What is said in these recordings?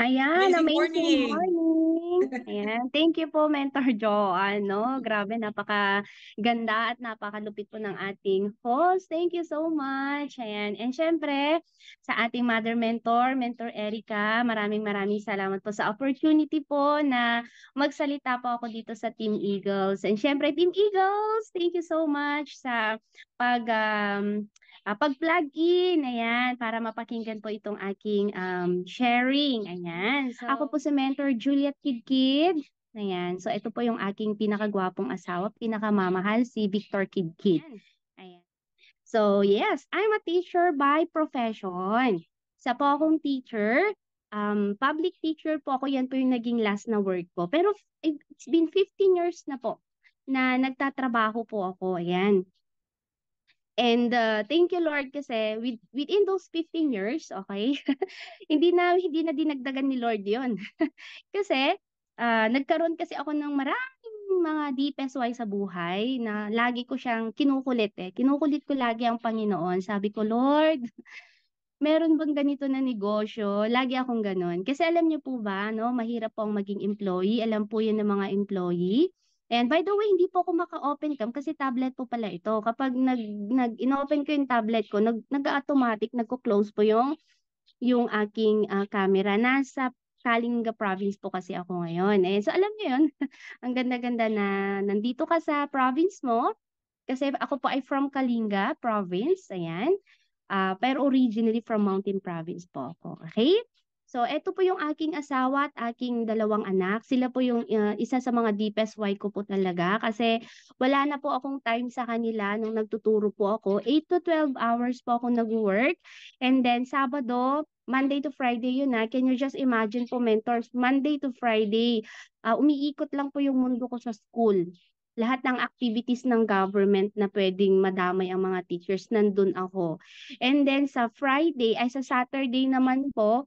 Ayan, amazing, amazing morning. morning. Ayan, thank you po Mentor Joe. Ano, grabe napaka ganda at napakalupit po ng ating host. Thank you so much. Ayan, and syempre sa ating mother mentor, Mentor Erica, maraming maraming salamat po sa opportunity po na magsalita po ako dito sa Team Eagles. And syempre Team Eagles, thank you so much sa pag um, uh, ah, pag-plug in, ayan, para mapakinggan po itong aking um, sharing, ayan. So, Ako po si mentor Juliet Kidkid. Ayan, so ito po yung aking pinakagwapong asawa, pinakamamahal, si Victor Kidkid. Ayan. So yes, I'm a teacher by profession. Sa po akong teacher, um, public teacher po ako, yan po yung naging last na work ko. Pero it's been 15 years na po na nagtatrabaho po ako, ayan. And uh, thank you Lord kasi with, within those 15 years, okay? hindi na hindi na dinagdagan ni Lord 'yon. kasi uh, nagkaroon kasi ako ng maraming mga deepest why sa buhay na lagi ko siyang kinukulit eh. Kinukulit ko lagi ang Panginoon. Sabi ko, Lord, meron bang ganito na negosyo? Lagi akong ganun. Kasi alam niyo po ba, no, mahirap po ang maging employee. Alam po 'yan ng mga employee. And by the way, hindi po ako maka-open cam kasi tablet po pala ito. Kapag nag, nag in-open ko yung tablet ko, nag, nag-automatic, nagko-close po yung, yung aking uh, camera. Nasa Kalinga province po kasi ako ngayon. Eh, so alam niyo yun, ang ganda-ganda na nandito ka sa province mo. Kasi ako po ay from Kalinga province, ayan. Uh, pero originally from Mountain Province po ako. Okay? So, eto po yung aking asawa at aking dalawang anak. Sila po yung uh, isa sa mga deepest why ko po talaga kasi wala na po akong time sa kanila nung nagtuturo po ako. 8 to 12 hours po ako nag-work. And then, Sabado, Monday to Friday yun na. Ah. Can you just imagine po, mentors? Monday to Friday, uh, umiikot lang po yung mundo ko sa school lahat ng activities ng government na pwedeng madamay ang mga teachers, nandun ako. And then sa Friday, ay sa Saturday naman po,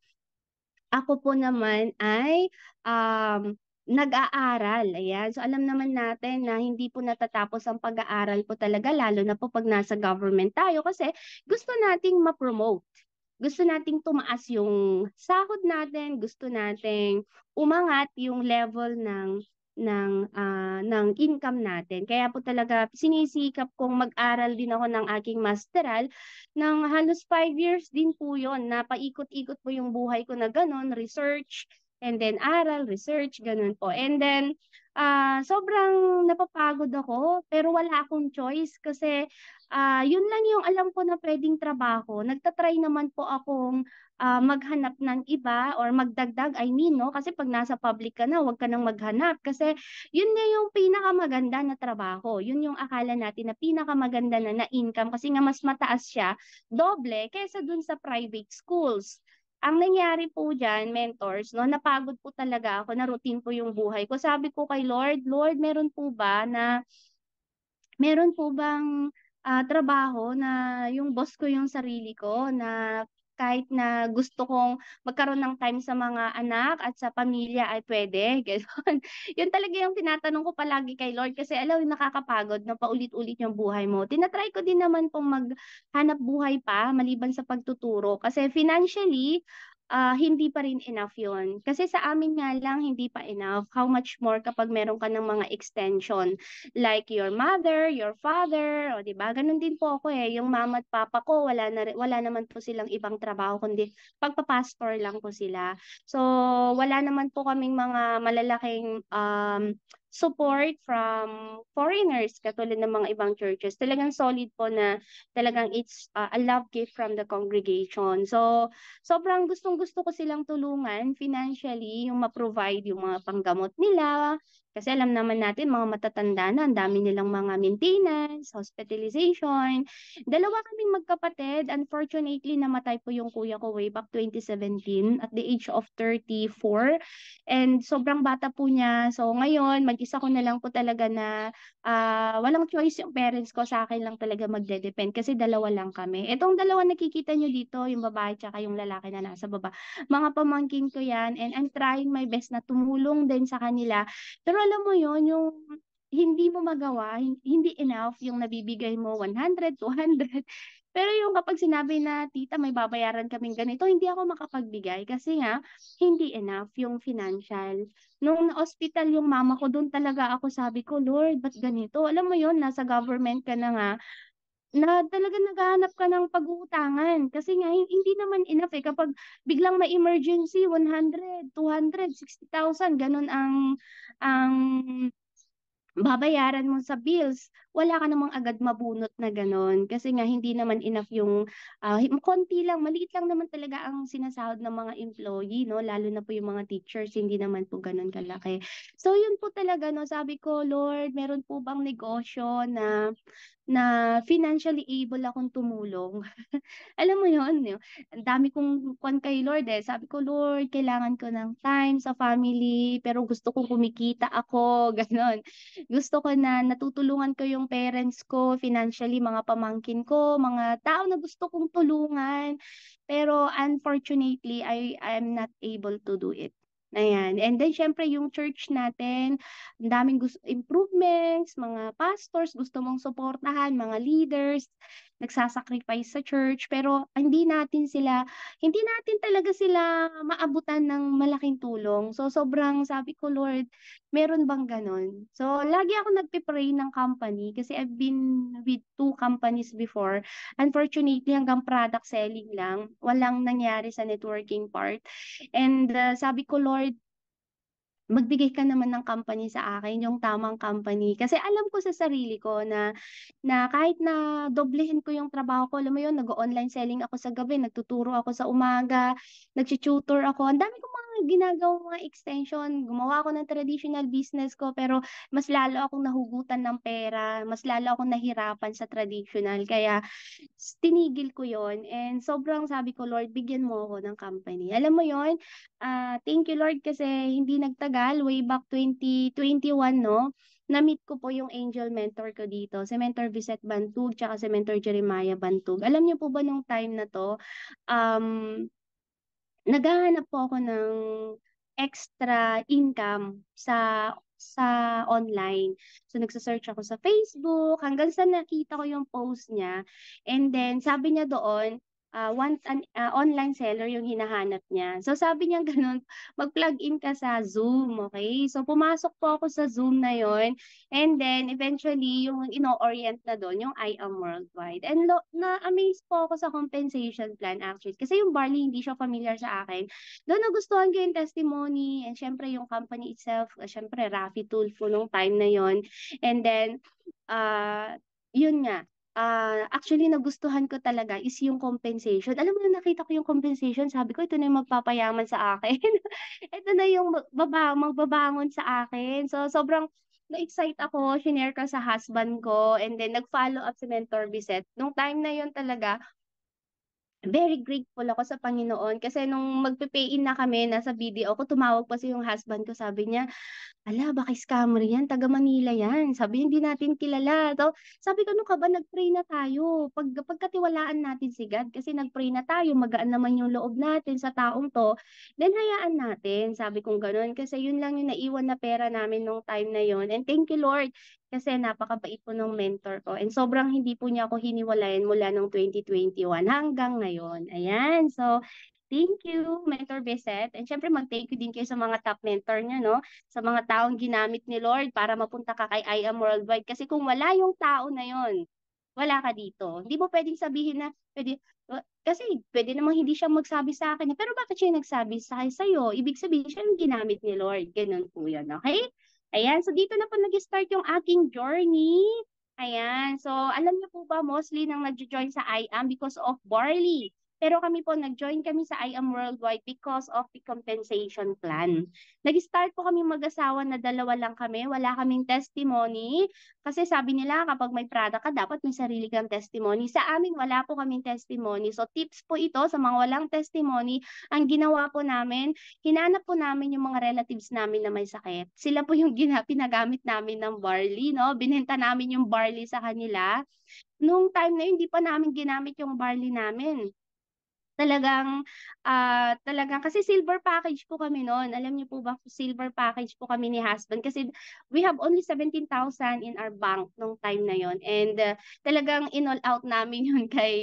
ako po naman ay um, nag-aaral. Ayan. So alam naman natin na hindi po natatapos ang pag-aaral po talaga lalo na po pag nasa government tayo kasi gusto nating ma-promote. Gusto nating tumaas yung sahod natin, gusto nating umangat yung level ng ng uh, ng income natin. Kaya po talaga sinisikap kong mag-aral din ako ng aking masteral ng halos 5 years din po 'yon. Napaikot-ikot po yung buhay ko na ganun, research and then aral, research, ganun po. And then ah, sobrang napapagod ako pero wala akong choice kasi ah, yun lang yung alam ko na pwedeng trabaho. Nagtatry naman po akong ah, maghanap ng iba or magdagdag, I mean, no? Kasi pag nasa public ka na, huwag ka nang maghanap kasi yun na yung pinakamaganda na trabaho. Yun yung akala natin na pinakamaganda na na income kasi nga mas mataas siya, doble kaysa dun sa private schools. Ang nangyari po dyan, mentors, no, napagod po talaga ako, na routine po yung buhay ko. Sabi ko kay Lord, Lord, meron po ba na, meron po bang uh, trabaho na yung boss ko yung sarili ko, na kahit na gusto kong magkaroon ng time sa mga anak at sa pamilya ay pwede. Ganun. Yun talaga yung tinatanong ko palagi kay Lord kasi alam yung nakakapagod na paulit-ulit yung buhay mo. Tinatry ko din naman pong maghanap buhay pa maliban sa pagtuturo kasi financially uh, hindi pa rin enough yon Kasi sa amin nga lang, hindi pa enough. How much more kapag meron ka ng mga extension like your mother, your father, o di ba? Ganun din po ako eh. Yung mama at papa ko, wala, na, wala naman po silang ibang trabaho kundi pagpapastor lang po sila. So, wala naman po kaming mga malalaking um, support from foreigners katulad ng mga ibang churches. Talagang solid po na talagang it's uh, a love gift from the congregation. So, sobrang gustong-gusto ko silang tulungan financially yung ma-provide yung mga panggamot nila, kasi alam naman natin, mga matatanda na, ang dami nilang mga maintenance, hospitalization. Dalawa kaming magkapatid. Unfortunately, namatay po yung kuya ko way back 2017 at the age of 34. And sobrang bata po niya. So ngayon, mag-isa ko na lang po talaga na uh, walang choice yung parents ko. Sa akin lang talaga magde-depend kasi dalawa lang kami. Itong dalawa nakikita nyo dito, yung babae tsaka yung lalaki na nasa baba. Mga pamangkin ko yan and I'm trying my best na tumulong din sa kanila. Pero alam mo yon yung hindi mo magawa, hindi enough yung nabibigay mo 100, 200. Pero yung kapag sinabi na, tita, may babayaran kaming ganito, hindi ako makapagbigay kasi nga, hindi enough yung financial. Nung na-hospital yung mama ko, doon talaga ako sabi ko, Lord, ba't ganito? Alam mo yon nasa government ka na nga, na talagang naghahanap ka ng pag-uutangan. Kasi nga, hindi naman enough eh. Kapag biglang may emergency, 100, 200, 60,000, ganun ang, ang babayaran mo sa bills, wala ka namang agad mabunot na ganun. Kasi nga, hindi naman enough yung, uh, konti lang, maliit lang naman talaga ang sinasahod ng mga employee, no? Lalo na po yung mga teachers, hindi naman po ganun kalaki. So, yun po talaga, no? Sabi ko, Lord, meron po bang negosyo na na financially able akong tumulong. Alam mo yun, yun, eh. ang dami kong kwan kay Lord eh. Sabi ko, Lord, kailangan ko ng time sa family, pero gusto kong kumikita ako, ganon. Gusto ko na natutulungan ko yung parents ko, financially, mga pamangkin ko, mga tao na gusto kong tulungan. Pero unfortunately, I, am not able to do it. Ayan. And then, syempre, yung church natin, ang daming gusto, improvements, mga pastors, gusto mong suportahan, mga leaders nagsasacrifice sa church, pero hindi natin sila, hindi natin talaga sila maabutan ng malaking tulong. So, sobrang sabi ko, Lord, meron bang ganon? So, lagi ako nagpipray ng company kasi I've been with two companies before. Unfortunately, hanggang product selling lang. Walang nangyari sa networking part. And uh, sabi ko, Lord, magbigay ka naman ng company sa akin, yung tamang company. Kasi alam ko sa sarili ko na, na kahit na doblehin ko yung trabaho ko, alam mo yun, nag-online selling ako sa gabi, nagtuturo ako sa umaga, nag-tutor ako, ang dami kong ginagawa mga extension, gumawa ako ng traditional business ko, pero mas lalo akong nahugutan ng pera, mas lalo akong nahirapan sa traditional. Kaya tinigil ko yon and sobrang sabi ko, Lord, bigyan mo ako ng company. Alam mo yon uh, ah, thank you Lord kasi hindi nagtagal, way back 2021, no? na-meet ko po yung angel mentor ko dito, si Mentor Vicet Bantug, tsaka si Mentor Jeremiah Bantug. Alam niyo po ba nung time na to, um, naghahanap po ako ng extra income sa sa online. So nagsa-search ako sa Facebook hanggang sa nakita ko yung post niya and then sabi niya doon uh, once an uh, online seller yung hinahanap niya. So sabi niya ganun, mag-plug in ka sa Zoom, okay? So pumasok po ako sa Zoom na yon and then eventually yung ino-orient na doon yung I am worldwide. And lo- na-amaze po ako sa compensation plan actually kasi yung Barley hindi siya familiar sa akin. Doon nagustuhan ko yung testimony and syempre yung company itself, uh, syempre Rafi Tulfo nung time na yon And then uh, yun nga, ah, actually nagustuhan ko talaga is yung compensation. Alam mo nung nakita ko yung compensation, sabi ko ito na yung magpapayaman sa akin. ito na yung baba, magbabangon sa akin. So sobrang na-excite ako, shinare ko sa husband ko, and then nag-follow up si Mentor Bisset. Nung time na yon talaga, very grateful ako sa Panginoon kasi nung magpe-pay-in na kami, nasa video ako, tumawag pa si yung husband ko, sabi niya, ala, baka scammer yan, taga Manila yan. Sabi, hindi natin kilala. to sabi ko, ano ka ba, nag-pray na tayo. Pag, pagkatiwalaan natin si God, kasi nag-pray na tayo, magaan naman yung loob natin sa taong to, then hayaan natin. Sabi ko ganoon kasi yun lang yung naiwan na pera namin nung time na yon And thank you, Lord, kasi napakabait po ng mentor ko. And sobrang hindi po niya ako hiniwalayan mula nung 2021 hanggang ngayon. Ayan, so thank you, Mentor Beset. And syempre, mag-thank you din kayo sa mga top mentor niya, no? Sa mga taong ginamit ni Lord para mapunta ka kay I Am Worldwide. Kasi kung wala yung tao na yon, wala ka dito. Hindi mo pwedeng sabihin na, pwede, kasi pwede namang hindi siya magsabi sa akin, pero bakit siya nagsabi sa sa'yo? Ibig sabihin, siya yung ginamit ni Lord. Ganun po yan, okay? Ayan, so dito na po nag-start yung aking journey. Ayan, so alam niyo po ba mostly nang nag-join sa IAM because of barley. Pero kami po, nag-join kami sa I Am Worldwide because of the compensation plan. Nag-start po kami mag-asawa na dalawa lang kami. Wala kaming testimony. Kasi sabi nila, kapag may product ka, dapat may sarili kang testimony. Sa amin, wala po kaming testimony. So tips po ito sa mga walang testimony. Ang ginawa po namin, hinanap po namin yung mga relatives namin na may sakit. Sila po yung gina- pinagamit namin ng barley. No? Binenta namin yung barley sa kanila. Noong time na yun, hindi pa namin ginamit yung barley namin talagang uh, talagang kasi silver package po kami noon. Alam niyo po ba silver package po kami ni husband kasi we have only 17,000 in our bank nung time na yon. And uh, talagang in all out namin yun kay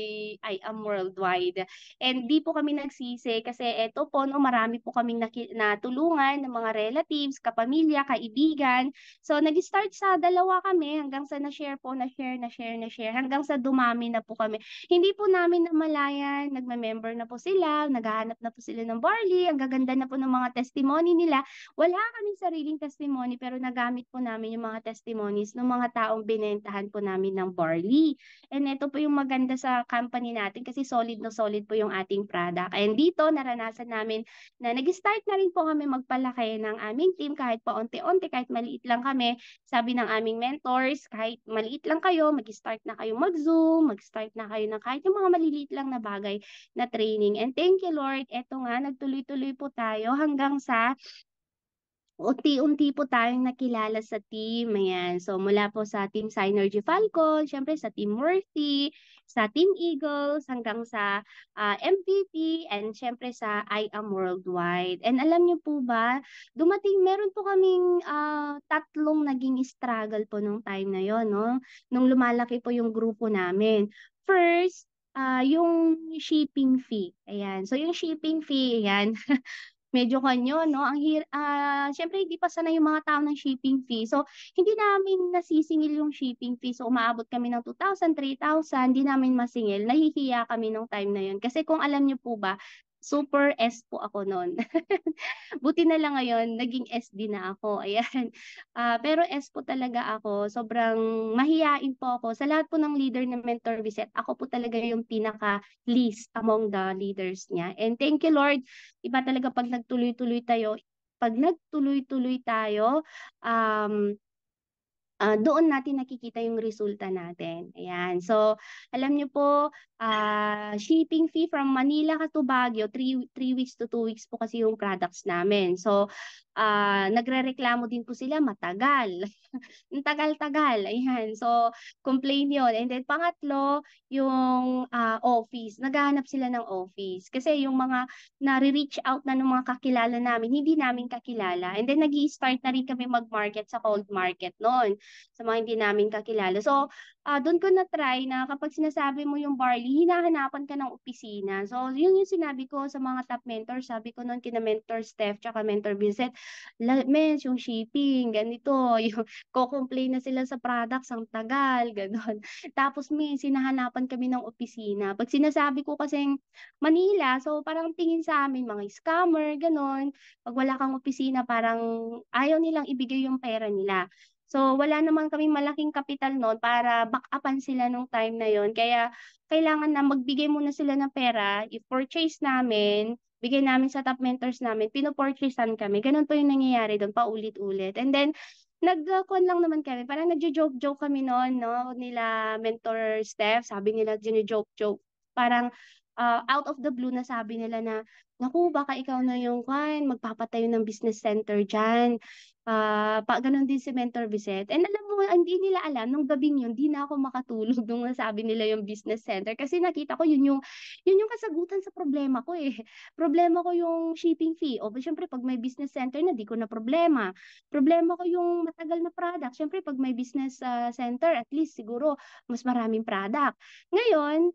I am um, worldwide. And di po kami nagsisi kasi eto po no marami po kaming natulungan ng mga relatives, kapamilya, kaibigan. So nag-start sa dalawa kami hanggang sa na-share po, na-share, na-share, na-share hanggang sa dumami na po kami. Hindi po namin namalayan, nagme member na po sila, naghahanap na po sila ng barley, ang gaganda na po ng mga testimony nila. Wala kaming sariling testimony pero nagamit po namin yung mga testimonies ng mga taong binentahan po namin ng barley. And ito po yung maganda sa company natin kasi solid na solid po yung ating product. And dito naranasan namin na nag-start na rin po kami magpalaki ng aming team kahit pa onti-onti, kahit maliit lang kami. Sabi ng aming mentors, kahit maliit lang kayo, mag-start na kayo mag-Zoom, mag-start na kayo na kahit yung mga maliliit lang na bagay na training. And thank you Lord, eto nga nagtuloy-tuloy po tayo hanggang sa unti-unti po tayong nakilala sa team. Ayan. So, mula po sa Team Synergy Falcon, syempre sa Team Worthy, sa Team Eagles, hanggang sa uh, ah, MVP, and syempre sa I Am Worldwide. And alam niyo po ba, dumating, meron po kaming uh, tatlong naging struggle po nung time na yon no? Nung lumalaki po yung grupo namin. First, Ah, yung shipping fee, ayan. So yung shipping fee, ayan, medyo kanyo, no? Ang hir ah, syempre hindi pa sana yung mga tao ng shipping fee. So hindi namin nasisingil yung shipping fee. So umaabot kami ng 2,000, 3,000, hindi namin masingil. Nahihiya kami nung time na yun. Kasi kung alam niyo po ba, super S po ako noon. Buti na lang ngayon, naging SD na ako. Ayan. Uh, pero S po talaga ako. Sobrang mahiyain po ako. Sa lahat po ng leader na mentor visit, ako po talaga yung pinaka least among the leaders niya. And thank you Lord. Iba talaga pag nagtuloy-tuloy tayo, pag nagtuloy-tuloy tayo, um, uh, doon natin nakikita yung resulta natin. Ayan. So, alam niyo po, uh, shipping fee from Manila ka to Baguio, 3 weeks to 2 weeks po kasi yung products namin. So, uh, nagrereklamo din po sila matagal. tagal-tagal. Ayan. So, complain yon And then, pangatlo, yung uh, office. Naghahanap sila ng office. Kasi yung mga nare-reach out na ng mga kakilala namin, hindi namin kakilala. And then, nag start na rin kami mag-market sa cold market noon. Sa mga hindi namin kakilala. So, ah, do'n ko na-try na kapag sinasabi mo yung barley, hinahanapan ka ng opisina. So, yun yung sinabi ko sa mga top mentors. Sabi ko no'n kina Mentor Steph tsaka Mentor Vincent, Mens, yung shipping, ganito, yung ko na sila sa products, ang tagal, gano'n. Tapos, may sinahanapan kami ng opisina. Pag sinasabi ko kasing Manila, so parang tingin sa amin, mga scammer, gano'n. Pag wala kang opisina, parang ayaw nilang ibigay yung pera nila. So wala naman kami malaking kapital noon para backupan sila nung time na yon. Kaya kailangan na magbigay muna sila ng pera, i-purchase namin, bigay namin sa top mentors namin, pinopurchasean kami. Ganun po yung nangyayari doon, paulit-ulit. And then, nagkuan lang naman kami. Parang nagjo-joke-joke kami noon, no? Nila mentor Steph, sabi nila, gino-joke-joke. Parang, uh, out of the blue na sabi nila na, naku, baka ikaw na yung kwan, magpapatayo ng business center dyan. Ah, pa ganun din si Mentor Vicente. And alam mo hindi nila alam nung gabi 'yun, 'di na ako makatulog nung sabi nila yung business center kasi nakita ko 'yun yung 'yun yung kasagutan sa problema ko eh. Problema ko yung shipping fee. O syempre pag may business center na, di ko na problema. Problema ko yung matagal na product. Syempre pag may business uh, center, at least siguro mas maraming product. Ngayon,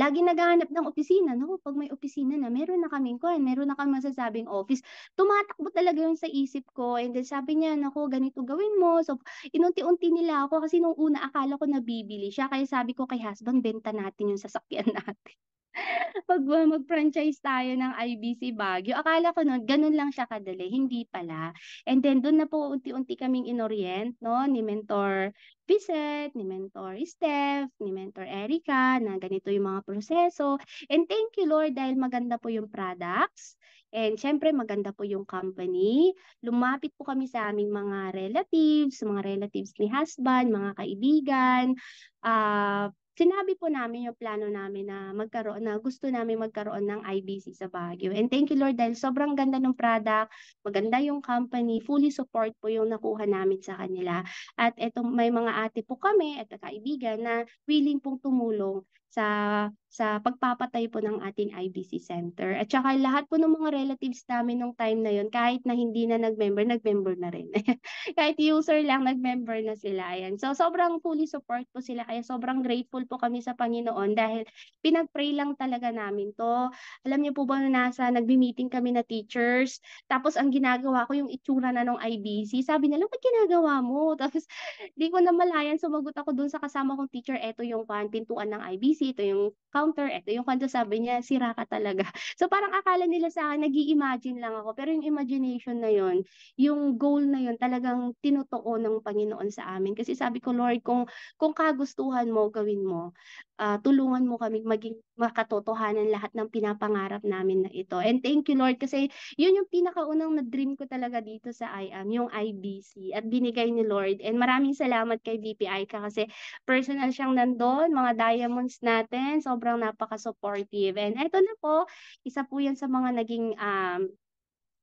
Lagi naghahanap ng opisina. No, pag may opisina na, meron na kaming kuhan, meron na kami masasabing office. Tumatakbo talaga yun sa isip ko. And then sabi niya, nako, ganito gawin mo. So, inunti-unti nila ako kasi nung una akala ko nabibili siya. Kaya sabi ko kay husband, benta natin yung sasakyan natin. Pag mag-franchise tayo ng IBC Baguio, akala ko noon, ganun lang siya kadali. Hindi pala. And then, doon na po unti-unti kaming inorient, no? Ni Mentor Vincent, ni Mentor Steph, ni Mentor Erica, na ganito yung mga proseso. And thank you, Lord, dahil maganda po yung products. And syempre, maganda po yung company. Lumapit po kami sa aming mga relatives, mga relatives ni husband, mga kaibigan, uh, sinabi po namin yung plano namin na magkaroon na gusto namin magkaroon ng IBC sa Baguio. And thank you Lord dahil sobrang ganda ng product, maganda yung company, fully support po yung nakuha namin sa kanila. At eto may mga ate po kami at kaibigan na willing pong tumulong sa sa pagpapatay po ng ating IBC Center. At saka lahat po ng mga relatives namin nung time na yon kahit na hindi na nag-member, nag-member na rin. kahit user lang, nag-member na sila. Ayan. So sobrang fully support po sila. Kaya sobrang grateful po kami sa Panginoon dahil pinag lang talaga namin to. Alam niyo po ba na nasa nagbi-meeting kami na teachers, tapos ang ginagawa ko yung itsura na nung IBC. Sabi nila, ba't ginagawa mo? Tapos di ko na malayan. sumagot ako dun sa kasama kong teacher, Ito yung pintuan ng IBC, ito yung counter, eto yung kanto sabi niya, sira ka talaga. So parang akala nila sa akin, nag imagine lang ako. Pero yung imagination na yon yung goal na yon talagang tinutuo ng Panginoon sa amin. Kasi sabi ko, Lord, kung, kung kagustuhan mo, gawin mo uh, tulungan mo kami maging makatotohanan lahat ng pinapangarap namin na ito. And thank you Lord kasi yun yung pinakaunang na dream ko talaga dito sa IAM, yung IBC at binigay ni Lord. And maraming salamat kay BPI ka kasi personal siyang nandoon, mga diamonds natin, sobrang napaka-supportive. And eto na po, isa po yan sa mga naging um,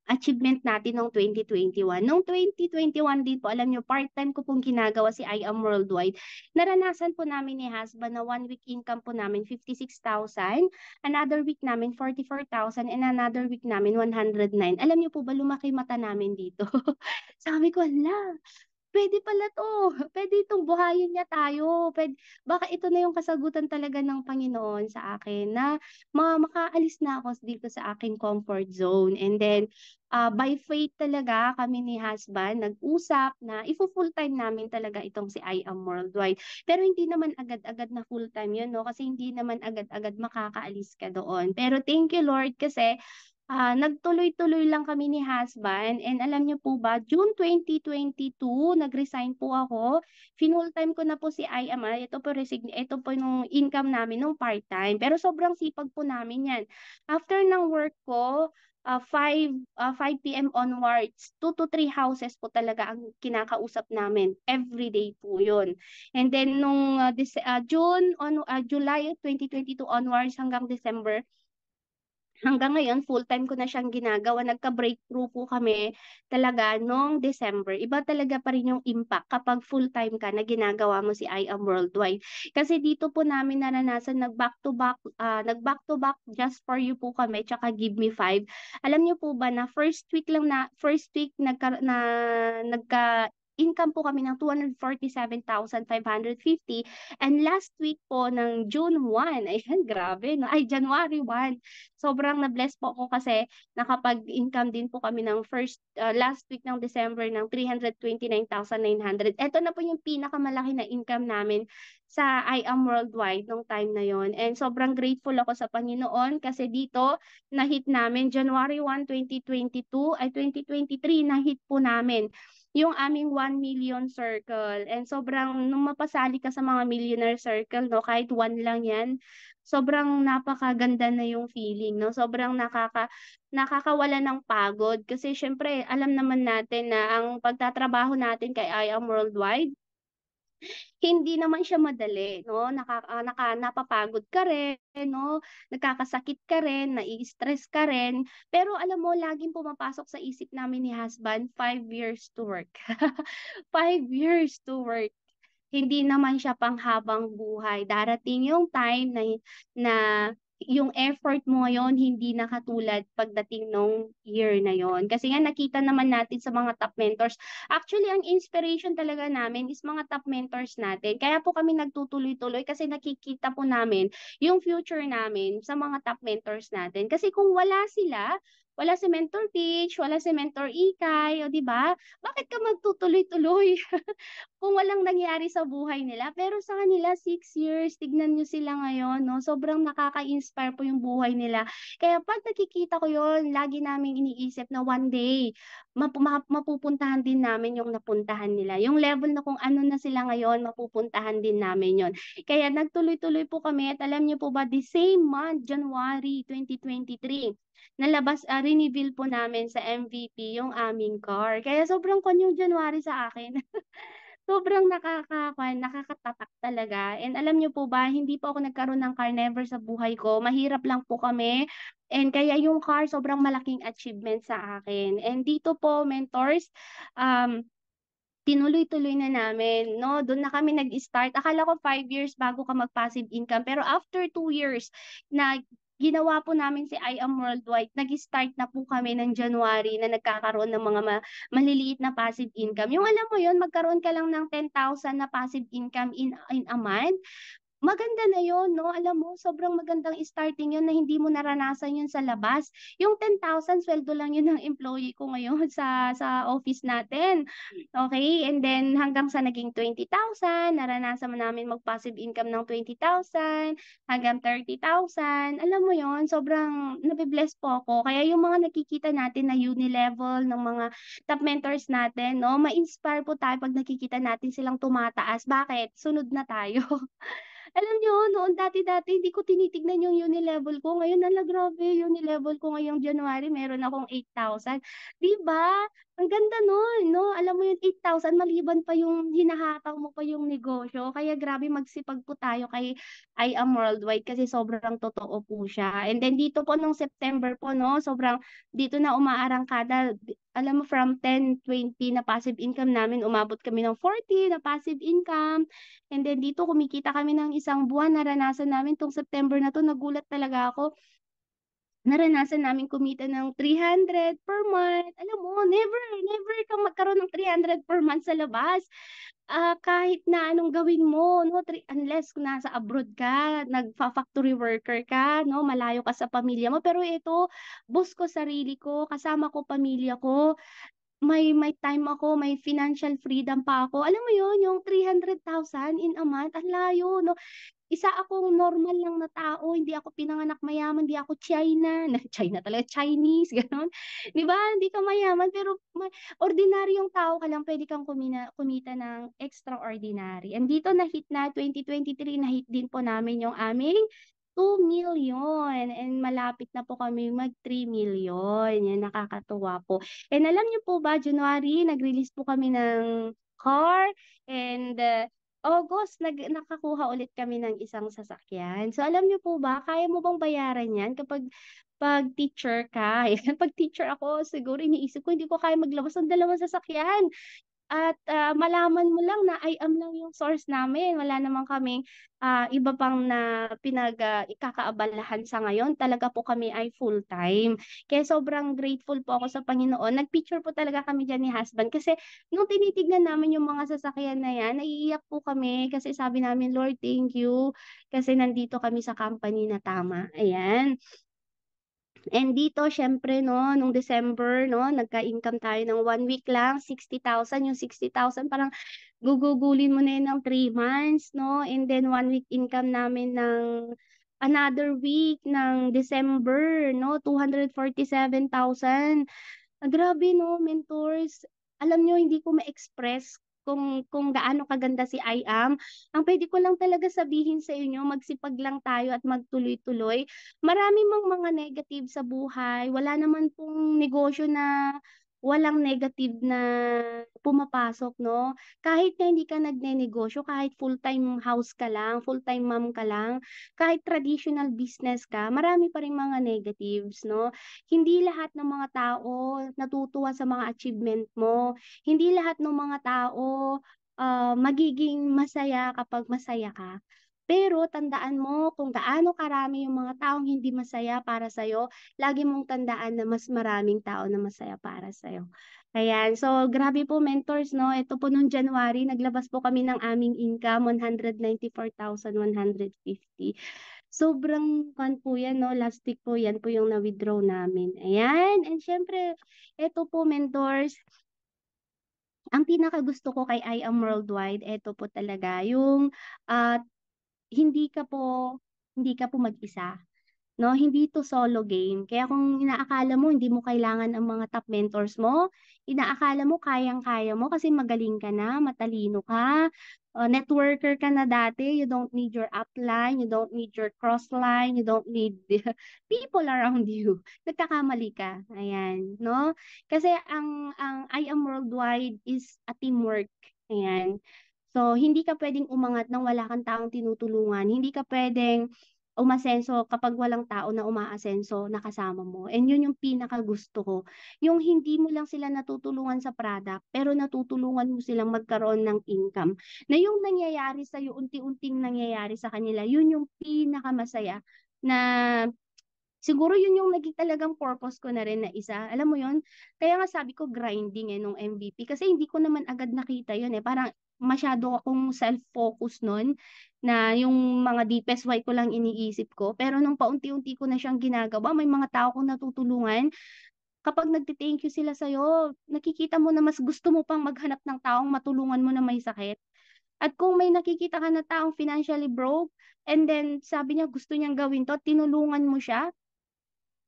achievement natin noong 2021. Noong 2021 din po, alam nyo, part-time ko pong ginagawa si I Am Worldwide. Naranasan po namin ni husband na one week income po namin 56,000, another week namin 44,000, and another week namin 109. Alam nyo po ba, lumaki mata namin dito. Sabi ko, ala, pwede pala to. Pwede itong buhayin niya tayo. Pwede, baka ito na yung kasagutan talaga ng Panginoon sa akin na ma makaalis na ako dito sa akin comfort zone. And then, uh, by faith talaga kami ni husband nag-usap na ifo-full time namin talaga itong si I Am Worldwide. Pero hindi naman agad-agad na full time yun, no? Kasi hindi naman agad-agad makakaalis ka doon. Pero thank you Lord kasi Ah, nagtuloy-tuloy lang kami ni husband and alam niyo po ba, June 2022, nag-resign po ako. Finull-time ko na po si IMA. Ito po, resign, ito po yung income namin nung part-time. Pero sobrang sipag po namin yan. After ng work ko, uh, 5 uh, 5 p.m. onwards, 2 to 3 houses po talaga ang kinakausap namin. Every day po 'yon. And then nung uh, uh, June on ano, uh, ah, July 2022 onwards hanggang December hanggang ngayon, full-time ko na siyang ginagawa. Nagka-breakthrough po kami talaga noong December. Iba talaga pa rin yung impact kapag full-time ka na ginagawa mo si I Am Worldwide. Kasi dito po namin naranasan nag-back-to-back, uh, ah, nag-back-to-back just for you po kami, tsaka give me five. Alam niyo po ba na first week lang na, first week nagka, na, nagka income po kami ng 247,550. And last week po ng June 1, ay grabe, no? ay January 1, sobrang na-bless po ako kasi nakapag-income din po kami ng first, uh, last week ng December ng 329,900. Ito na po yung pinakamalaki na income namin sa I Am Worldwide nung time na yon. And sobrang grateful ako sa Panginoon kasi dito na-hit namin January 1, 2022 ay 2023 na-hit po namin yung aming 1 million circle. And sobrang, nung mapasali ka sa mga millionaire circle, no, kahit one lang yan, sobrang napakaganda na yung feeling, no? Sobrang nakaka, nakakawala ng pagod. Kasi syempre, alam naman natin na ang pagtatrabaho natin kay I Am Worldwide, hindi naman siya madali, no? Naka, uh, naka, napapagod ka rin, no? Nagkakasakit ka rin, nai-stress ka rin. Pero alam mo, laging pumapasok sa isip namin ni husband, five years to work. five years to work. Hindi naman siya panghabang buhay. Darating yung time na, na yung effort mo ngayon hindi nakatulad pagdating nung year na yon. Kasi nga nakita naman natin sa mga top mentors. Actually, ang inspiration talaga namin is mga top mentors natin. Kaya po kami nagtutuloy-tuloy kasi nakikita po namin yung future namin sa mga top mentors natin. Kasi kung wala sila, wala si mentor teach, wala si mentor ikay, o di ba? Bakit ka magtutuloy-tuloy kung walang nangyari sa buhay nila? Pero sa kanila, six years, tignan nyo sila ngayon, no? Sobrang nakaka-inspire po yung buhay nila. Kaya pag nakikita ko yon lagi namin iniisip na one day, map- map- mapupuntahan din namin yung napuntahan nila. Yung level na kung ano na sila ngayon, mapupuntahan din namin yon Kaya nagtuloy-tuloy po kami at alam nyo po ba, the same month, January 2023, nalabas, uh, ah, riniveal po namin sa MVP yung aming car. Kaya sobrang kon yung January sa akin. sobrang nakakakuan, nakakatatak talaga. And alam niyo po ba, hindi po ako nagkaroon ng car never sa buhay ko. Mahirap lang po kami. And kaya yung car, sobrang malaking achievement sa akin. And dito po, mentors, um, tinuloy-tuloy na namin, no? Doon na kami nag-start. Akala ko 5 years bago ka mag-passive income. Pero after 2 years nag ginawa po namin si I Am Worldwide, nag-start na po kami ng January na nagkakaroon ng mga ma- maliliit na passive income. Yung alam mo yon magkaroon ka lang ng 10,000 na passive income in, in a month. Maganda na yon no? Alam mo, sobrang magandang starting yon na hindi mo naranasan yon sa labas. Yung 10,000, sweldo lang yun ng employee ko ngayon sa, sa office natin. Okay? And then, hanggang sa naging 20,000, naranasan mo namin mag-passive income ng 20,000, hanggang 30,000. Alam mo yon sobrang nabibless po ako. Kaya yung mga nakikita natin na uni level ng mga top mentors natin, no? Ma-inspire po tayo pag nakikita natin silang tumataas. Bakit? Sunod na tayo. Alam niyo noon dati-dati hindi ko tinitignan yung uni level ko. Ngayon, ala grabe, level ko ngayong January meron akong 8,000. 'Di ba? Ang ganda nun, no? Alam mo yung 8,000 maliban pa yung hinahatang mo pa yung negosyo. Kaya grabe magsipag po tayo kay I Am Worldwide kasi sobrang totoo po siya. And then dito po nung September po, no? Sobrang dito na umaarangkada. Alam mo, from 10, 20 na passive income namin, umabot kami ng 40 na passive income. And then dito kumikita kami ng isang buwan, naranasan namin tong September na to, nagulat talaga ako naranasan namin kumita ng 300 per month. Alam mo, never, never kang magkaroon ng 300 per month sa labas. Uh, kahit na anong gawin mo, no, unless kung nasa abroad ka, nagfa-factory worker ka, no, malayo ka sa pamilya mo. Pero ito, boss ko sarili ko, kasama ko pamilya ko, may may time ako, may financial freedom pa ako. Alam mo 'yon, yung 300,000 in a month, ang layo, no. Isa akong normal lang na tao, hindi ako pinanganak mayaman, hindi ako China, na China talaga, Chinese, ganun. 'Di ba? Hindi ka mayaman pero may, ordinaryong tao ka lang, pwede kang kumina, kumita ng extraordinary. And dito na hit na 2023 na hit din po namin yung aming 2 million and malapit na po kami mag 3 million. Yan, nakakatuwa po. And alam niyo po ba, January, nag-release po kami ng car and uh, August, nag, nakakuha ulit kami ng isang sasakyan. So alam niyo po ba, kaya mo bang bayaran yan kapag pag teacher ka? Ayan, pag teacher ako, siguro iniisip ko, hindi ko kaya maglabas ng dalawang sasakyan at uh, malaman mo lang na I am lang yung source namin. Wala naman kaming uh, iba pang na pinag uh, ikakaabalahan sa ngayon. Talaga po kami ay full time. Kaya sobrang grateful po ako sa Panginoon. Nag-picture po talaga kami diyan ni husband kasi nung tinitignan namin yung mga sasakyan na yan, naiiyak po kami kasi sabi namin, Lord, thank you kasi nandito kami sa company na tama. Ayan. And dito, syempre, no, nung December, no, nagka-income tayo ng one week lang, 60,000. Yung 60,000, parang gugugulin mo na yun ng three months, no? And then, one week income namin ng another week ng December, no? 247,000. Ah, grabe, no, mentors. Alam nyo, hindi ko ma-express kung kung gaano kaganda si I am. Ang pwede ko lang talaga sabihin sa inyo, magsipag lang tayo at magtuloy-tuloy. Marami mang mga negative sa buhay. Wala naman pong negosyo na walang negative na pumapasok, no? Kahit na hindi ka nagnenegosyo, kahit full-time house ka lang, full-time mom ka lang, kahit traditional business ka, marami pa rin mga negatives, no? Hindi lahat ng mga tao natutuwa sa mga achievement mo. Hindi lahat ng mga tao uh, magiging masaya kapag masaya ka. Pero tandaan mo kung gaano karami yung mga taong hindi masaya para sa iyo, lagi mong tandaan na mas maraming tao na masaya para sa iyo. Ayan, so grabe po mentors, no? Ito po noong January, naglabas po kami ng aming income, 194,150. Sobrang fun po yan, no? Last week po, yan po yung na-withdraw namin. Ayan, and syempre, ito po mentors, ang pinaka gusto ko kay I Am Worldwide, ito po talaga, yung uh, hindi ka po hindi ka po mag-isa. No, hindi to solo game. Kaya kung inaakala mo hindi mo kailangan ang mga top mentors mo, inaakala mo kayang-kaya mo kasi magaling ka na, matalino ka, uh, networker ka na dati, you don't need your upline, you don't need your crossline, you don't need people around you. Nagkakamali ka. Ayan, no? Kasi ang ang I am worldwide is a teamwork. Ayan. So, hindi ka pwedeng umangat nang wala kang taong tinutulungan. Hindi ka pwedeng umasenso kapag walang tao na umaasenso na kasama mo. And yun yung pinaka gusto ko. Yung hindi mo lang sila natutulungan sa product, pero natutulungan mo silang magkaroon ng income. Na yung nangyayari sa iyo, unti-unting nangyayari sa kanila, yun yung pinaka masaya na siguro yun yung naging talagang purpose ko na rin na isa. Alam mo yun? Kaya nga sabi ko grinding eh nung MVP kasi hindi ko naman agad nakita yun eh. Parang masyado akong self-focus nun na yung mga deepest why ko lang iniisip ko. Pero nung paunti-unti ko na siyang ginagawa, may mga tao kong natutulungan. Kapag nagte-thank you sila sa'yo, nakikita mo na mas gusto mo pang maghanap ng taong matulungan mo na may sakit. At kung may nakikita ka na taong financially broke, and then sabi niya gusto niyang gawin to, tinulungan mo siya,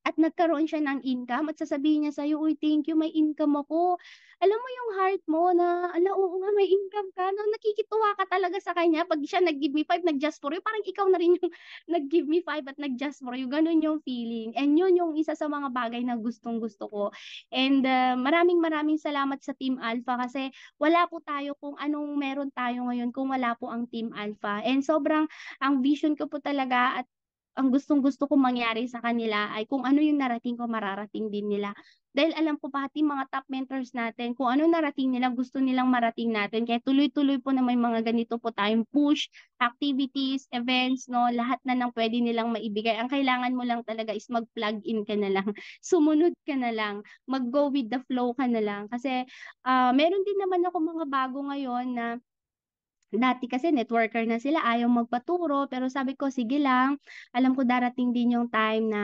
at nagkaroon siya ng income at sasabihin niya sa'yo, uy, thank you, may income ako. Alam mo yung heart mo na, ala, oo nga, may income ka. No, nakikituwa ka talaga sa kanya. Pag siya nag-give me five, nag-just for you, parang ikaw na rin yung nag-give me five at nag-just for you. Ganun yung feeling. And yun yung isa sa mga bagay na gustong-gusto ko. And uh, maraming maraming salamat sa Team Alpha kasi wala po tayo kung anong meron tayo ngayon kung wala po ang Team Alpha. And sobrang ang vision ko po talaga at ang gustong-gusto kong mangyari sa kanila ay kung ano yung narating ko, mararating din nila. Dahil alam ko pati mga top mentors natin, kung ano narating nila, gusto nilang marating natin. Kaya tuloy-tuloy po na may mga ganito po tayong push, activities, events, no, lahat na nang pwede nilang maibigay. Ang kailangan mo lang talaga is mag-plug in ka na lang, sumunod ka na lang, mag-go with the flow ka na lang. Kasi uh, meron din naman ako mga bago ngayon na dati kasi networker na sila, ayaw magpaturo, pero sabi ko, sige lang, alam ko darating din yung time na,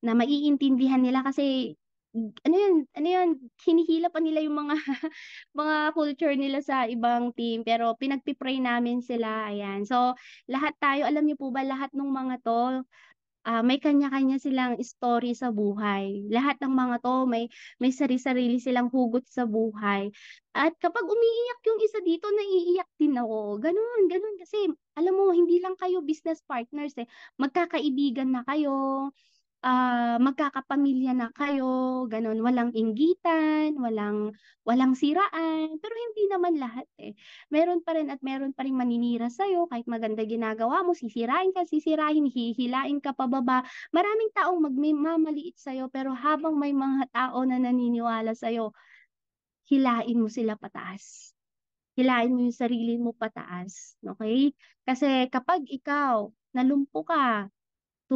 na maiintindihan nila kasi ano yun, ano yun, hinihila pa nila yung mga mga culture nila sa ibang team pero pinagpipray namin sila ayan so lahat tayo alam niyo po ba lahat ng mga to ah, may kanya-kanya silang story sa buhay. Lahat ng mga to may may sari-sarili silang hugot sa buhay. At kapag umiiyak yung isa dito, naiiyak din ako. Ganun, ganun kasi alam mo hindi lang kayo business partners eh. Magkakaibigan na kayo ah, magkakapamilya na kayo, ganun, walang inggitan, walang walang siraan, pero hindi naman lahat eh. Meron pa rin at meron pa rin maninira sa iyo kahit maganda ginagawa mo, sisirain ka, sisirahin, hihilain ka pababa. Maraming taong magmamaliit sa iyo pero habang may mga tao na naniniwala sa iyo, hilain mo sila pataas. Hilain mo yung sarili mo pataas, okay? Kasi kapag ikaw nalumpo ka,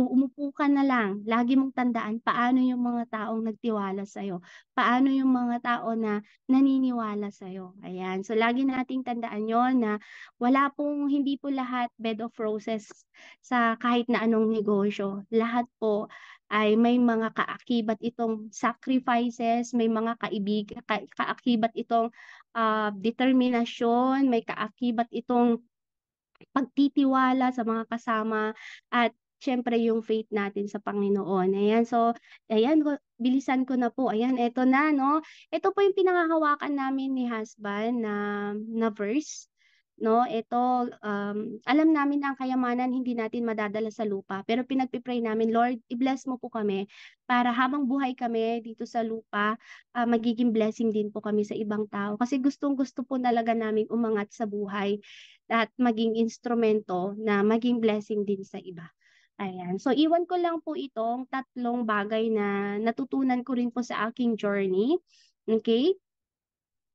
umupo ka na lang. Lagi mong tandaan paano yung mga taong nagtiwala sa iyo. Paano yung mga tao na naniniwala sa iyo. Ayan. So, lagi nating tandaan yon na wala pong, hindi po lahat bed of roses sa kahit na anong negosyo. Lahat po ay may mga kaakibat itong sacrifices, may mga kaibig, ka, kaakibat itong uh, determinasyon, may kaakibat itong pagtitiwala sa mga kasama at syempre yung faith natin sa Panginoon. Ayan, so, ayan, bilisan ko na po. Ayan, eto na, no? Ito po yung pinangahawakan namin ni husband na, na verse. No, ito, um, alam namin ang kayamanan hindi natin madadala sa lupa. Pero pinagpipray namin, Lord, i-bless mo po kami para habang buhay kami dito sa lupa, uh, magiging blessing din po kami sa ibang tao. Kasi gustong gusto po talaga namin umangat sa buhay at maging instrumento na maging blessing din sa iba. Ayan. So, iwan ko lang po itong tatlong bagay na natutunan ko rin po sa aking journey. Okay?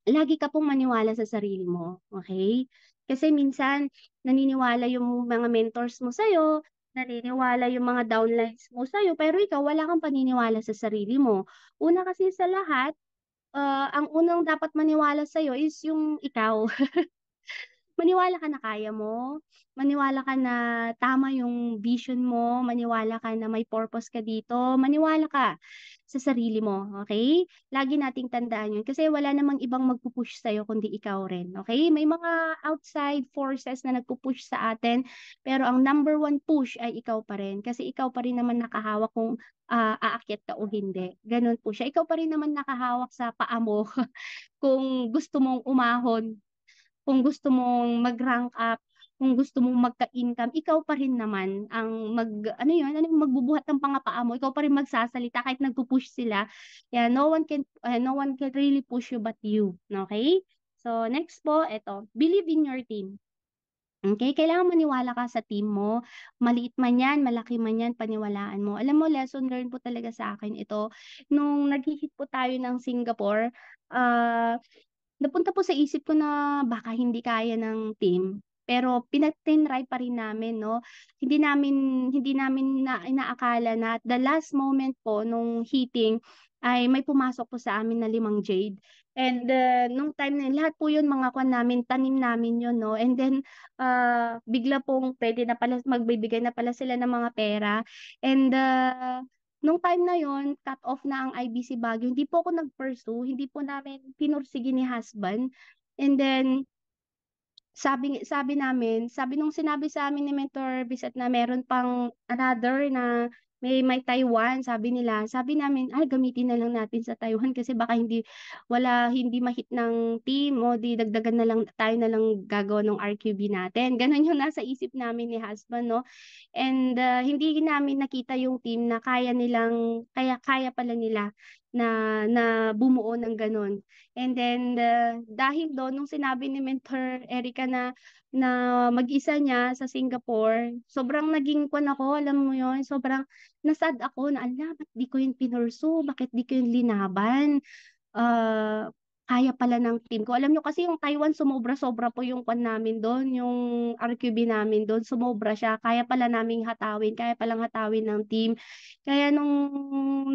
Lagi ka pong maniwala sa sarili mo. Okay? Kasi minsan, naniniwala yung mga mentors mo sa'yo, naniniwala yung mga downlines mo sa'yo, pero ikaw wala kang paniniwala sa sarili mo. Una kasi sa lahat, uh, ang unang dapat maniwala sa'yo is yung ikaw. maniwala ka na kaya mo, maniwala ka na tama yung vision mo, maniwala ka na may purpose ka dito, maniwala ka sa sarili mo, okay? Lagi nating tandaan yun kasi wala namang ibang magpupush sa'yo kundi ikaw rin, okay? May mga outside forces na nagpupush sa atin pero ang number one push ay ikaw pa rin kasi ikaw pa rin naman nakahawak kung uh, aakyat ka o hindi. Ganun po siya. Ikaw pa rin naman nakahawak sa paa mo kung gusto mong umahon kung gusto mong mag-rank up, kung gusto mong magka-income, ikaw pa rin naman ang mag, ano yun, ano, magbubuhat ng pangapaa mo, ikaw pa rin magsasalita kahit nagpo-push sila. Yeah, no one can, uh, no one can really push you but you. Okay? So, next po, ito, believe in your team. Okay, kailangan maniwala ka sa team mo. Maliit man yan, malaki man yan, paniwalaan mo. Alam mo, lesson learned po talaga sa akin ito. Nung naghihit po tayo ng Singapore, uh, napunta po sa isip ko na baka hindi kaya ng team pero pinatinry pa rin namin no hindi namin hindi namin na inaakala na at the last moment po nung heating ay may pumasok po sa amin na limang jade and uh, nung time na lahat po yun mga kwan namin tanim namin yun no and then uh, bigla pong pwede na pala magbibigay na pala sila ng mga pera and uh, Nung time na yon cut off na ang IBC Baguio, hindi po ako nag-pursue, hindi po namin pinursigi ni husband. And then, sabi sabi namin, sabi nung sinabi sa amin ni Mentor Bisat na meron pang another na may may Taiwan, sabi nila. Sabi namin, ay gamitin na lang natin sa Taiwan kasi baka hindi wala hindi mahit ng team o di dagdagan na lang tayo na lang gagawin ng RQB natin. Ganun yung nasa isip namin ni husband, no. And uh, hindi namin nakita yung team na kaya nilang kaya kaya pala nila na na bumuo ng ganun. And then uh, dahil doon nung sinabi ni mentor Erica na na mag-isa niya sa Singapore, sobrang naging kwan ako, alam mo 'yon, sobrang nasad ako na ala, bakit di ko yun pinurso, bakit di ko yun linaban. Uh, kaya pala ng team ko. Alam nyo kasi yung Taiwan, sumobra-sobra po yung kwan namin doon, yung RQB namin doon, sumobra siya. Kaya pala naming hatawin, kaya palang hatawin ng team. Kaya nung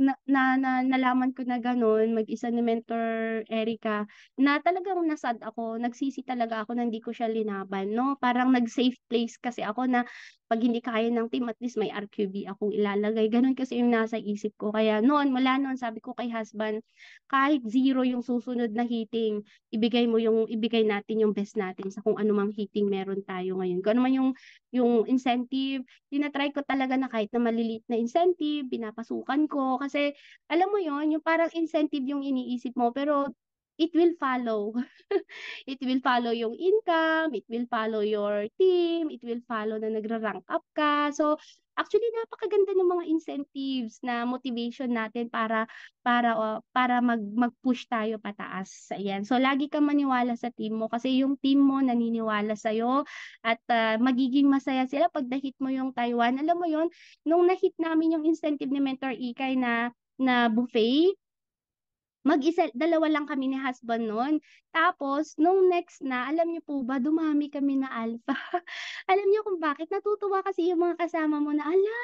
na, na, na nalaman ko na ganun, mag-isa ni Mentor Erica, na talagang nasad ako, nagsisi talaga ako na hindi ko siya linaban, no? Parang nag-safe place kasi ako na pag hindi kaya ng team, at least may RQB akong ilalagay. Ganun kasi yung nasa isip ko. Kaya noon, mula noon, sabi ko kay husband, kahit zero yung susunod na heating, ibigay mo yung ibigay natin yung best natin sa kung anumang heating meron tayo ngayon. Kung ano man yung yung incentive, tinatry ko talaga na kahit na malilit na incentive, binapasukan ko kasi alam mo yon yung parang incentive yung iniisip mo pero it will follow. it will follow yung income, it will follow your team, it will follow na nagra-rank up ka. So, actually napakaganda ng mga incentives na motivation natin para para uh, para mag mag-push tayo pataas. Ayan. So lagi kang maniwala sa team mo kasi yung team mo naniniwala sa iyo at uh, magiging masaya sila pag nahit mo yung Taiwan. Alam mo yon, nung nahit namin yung incentive ni Mentor Ikay na na buffet, Mag-isa, dalawa lang kami ni husband noon. Tapos, nung next na, alam niyo po ba, dumami kami na alpha. alam niyo kung bakit? Natutuwa kasi yung mga kasama mo na, ala,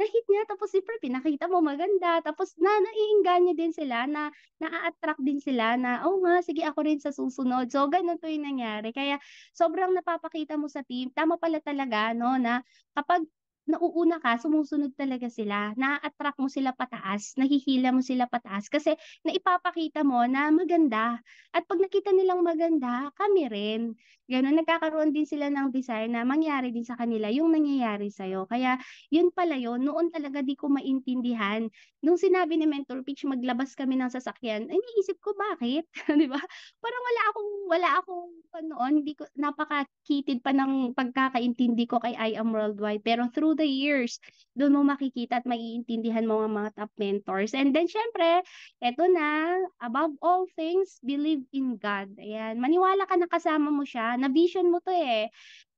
na-hit niya. Tapos, siyempre, pinakita mo maganda. Tapos, na, naiinganyo din sila, na, na attract din sila na, oh nga, sige, ako rin sa susunod. So, ganun po yung nangyari. Kaya, sobrang napapakita mo sa team. Tama pala talaga, no, na kapag nauuna ka, sumusunod talaga sila, na-attract mo sila pataas, nahihila mo sila pataas kasi naipapakita mo na maganda. At pag nakita nilang maganda, kami rin. Ganun, nagkakaroon din sila ng desire na mangyari din sa kanila yung nangyayari sa'yo. Kaya yun pala yun, noon talaga di ko maintindihan. Nung sinabi ni Mentor Pitch, maglabas kami ng sasakyan, iniisip ko bakit? di ba? Parang wala akong, wala akong noon, oh, hindi ko, napakakitid pa ng pagkakaintindi ko kay I Am Worldwide. Pero through the years, doon mo makikita at maiintindihan mo ang mga top mentors. And then syempre, eto na, above all things, believe in God. Ayan, maniwala ka na kasama mo siya na-vision mo to eh.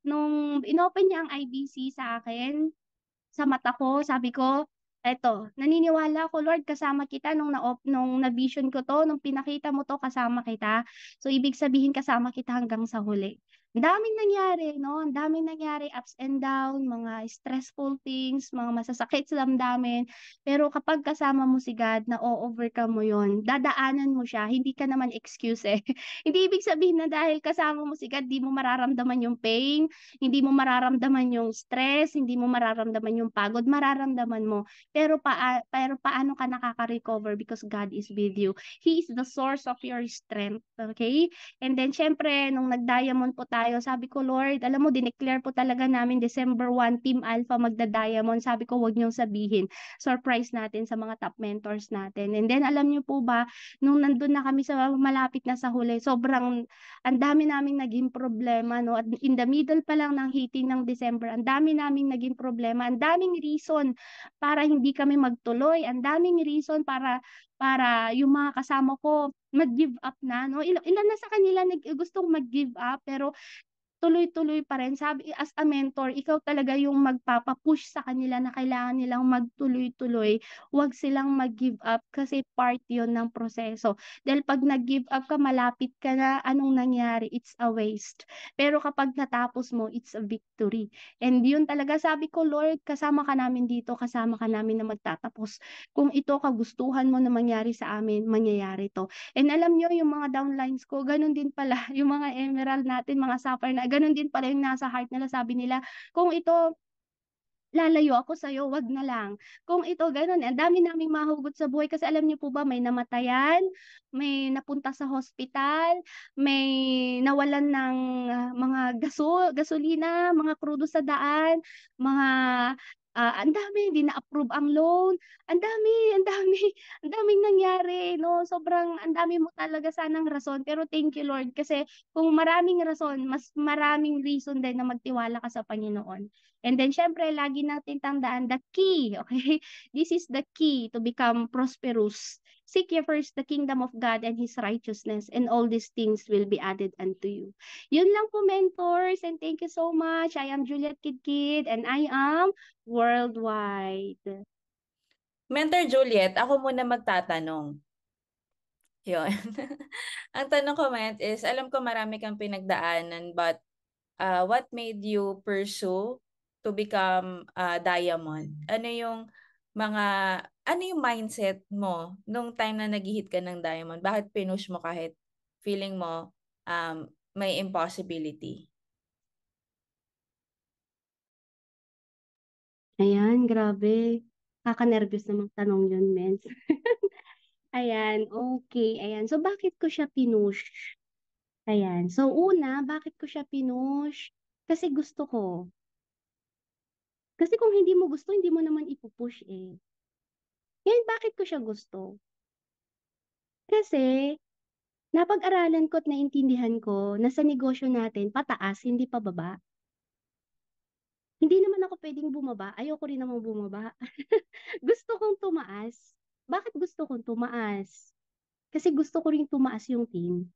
Nung inopen niya ang IBC sa akin, sa mata ko, sabi ko, eto, naniniwala ko Lord kasama kita nung na nung na-vision ko to, nung pinakita mo to kasama kita. So ibig sabihin kasama kita hanggang sa huli ang daming nangyari, no? Ang daming nangyari, ups and down, mga stressful things, mga masasakit sa damdamin. Pero kapag kasama mo si God, na o-overcome mo yon dadaanan mo siya, hindi ka naman excuse eh. hindi ibig sabihin na dahil kasama mo si God, di mo mararamdaman yung pain, hindi mo mararamdaman yung stress, hindi mo mararamdaman yung pagod, mararamdaman mo. Pero, pa, pero paano ka nakaka-recover because God is with you. He is the source of your strength, okay? And then, syempre, nung nag-diamond po tayo, tayo. Sabi ko, Lord, alam mo, dineclare po talaga namin December 1, Team Alpha magda-diamond. Sabi ko, huwag niyong sabihin. Surprise natin sa mga top mentors natin. And then, alam niyo po ba, nung nandun na kami sa malapit na sa huli, sobrang, ang dami namin naging problema, no? At in the middle pa lang ng heating ng December, ang dami namin naging problema, ang daming reason para hindi kami magtuloy, ang daming reason para para yung mga kasama ko mag-give up na, no? Ilan, na sa kanila nag, gustong mag-give up, pero tuloy-tuloy pa rin. Sabi, as a mentor, ikaw talaga yung magpapapush sa kanila na kailangan nilang magtuloy-tuloy. Huwag silang mag-give up kasi part yon ng proseso. Dahil pag nag-give up ka, malapit ka na, anong nangyari? It's a waste. Pero kapag natapos mo, it's a victory. And yun talaga, sabi ko, Lord, kasama ka namin dito, kasama ka namin na magtatapos. Kung ito kagustuhan mo na mangyari sa amin, mangyayari to. And alam nyo, yung mga downlines ko, ganun din pala. Yung mga emerald natin, mga sapphire na ganun din pala yung nasa heart nila. Sabi nila, kung ito, lalayo ako sa iyo, wag na lang. Kung ito ganun, ang dami naming mahugot sa buhay kasi alam niyo po ba may namatayan, may napunta sa hospital, may nawalan ng ah, mga gaso, gasolina, mga krudo sa daan, mga Ah, ang dami hindi na-approve ang loan. Ang dami, ang dami, ang daming nangyari, no? Sobrang ang dami mo talaga sanang rason. Pero thank you Lord kasi kung maraming rason, mas maraming reason din na magtiwala ka sa Panginoon. And then, syempre, lagi natin tandaan the key, okay? This is the key to become prosperous. Seek ye first the kingdom of God and His righteousness, and all these things will be added unto you. Yun lang po, mentors, and thank you so much. I am Juliet Kidkid, and I am worldwide. Mentor Juliet, ako muna magtatanong. Yun. Ang tanong ko, Matt, is alam ko marami kang pinagdaanan, but uh, what made you pursue to become uh, diamond? Ano yung mga ano yung mindset mo nung time na naghihit ka ng diamond? Bakit pinush mo kahit feeling mo um, may impossibility? Ayan, grabe. Kaka-nervous namang tanong yun, men. ayan, okay. Ayan, so bakit ko siya pinush? Ayan, so una, bakit ko siya pinush? Kasi gusto ko. Kasi kung hindi mo gusto, hindi mo naman ipupush eh. Ngayon, bakit ko siya gusto? Kasi, napag-aralan ko at naintindihan ko na sa negosyo natin, pataas, hindi pa baba. Hindi naman ako pwedeng bumaba. Ayoko rin namang bumaba. gusto kong tumaas. Bakit gusto kong tumaas? Kasi gusto ko rin tumaas yung team.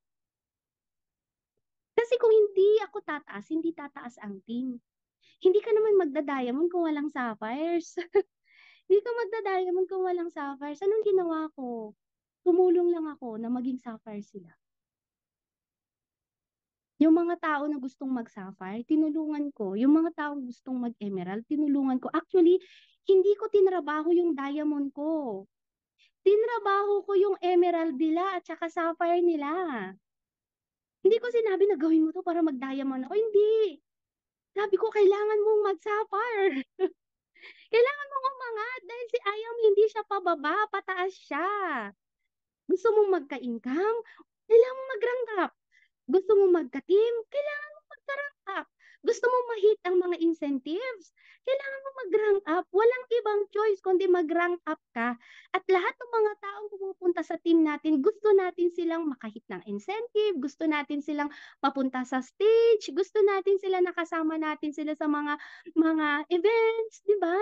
Kasi kung hindi ako tataas, hindi tataas ang team. Hindi ka naman magda kung walang sapphires. Hindi ka magda kung walang sapphires. Anong ginawa ko? Tumulong lang ako na maging sapphire sila. Yung mga tao na gustong mag-sapphire, tinulungan ko. Yung mga tao gustong mag-emerald, tinulungan ko. Actually, hindi ko tinrabaho yung diamond ko. Tinrabaho ko yung emerald nila at saka sapphire nila. Hindi ko sinabi na gawin mo to para mag-diamond ako. Hindi. Sabi ko, kailangan mong mag magsuffer. kailangan mong umangat dahil si Ayam hindi siya pababa, pataas siya. Gusto mong magka-income? Kailangan mong mag-rank Gusto mong magka-team? Kailangan mong magka-rank gusto mo ma-hit ang mga incentives. Kailangan mo mag-rank up. Walang ibang choice kundi mag-rank up ka. At lahat ng mga taong pumupunta sa team natin, gusto natin silang makahit ng incentive, gusto natin silang papunta sa stage, gusto natin sila nakasama natin sila sa mga mga events, 'di ba?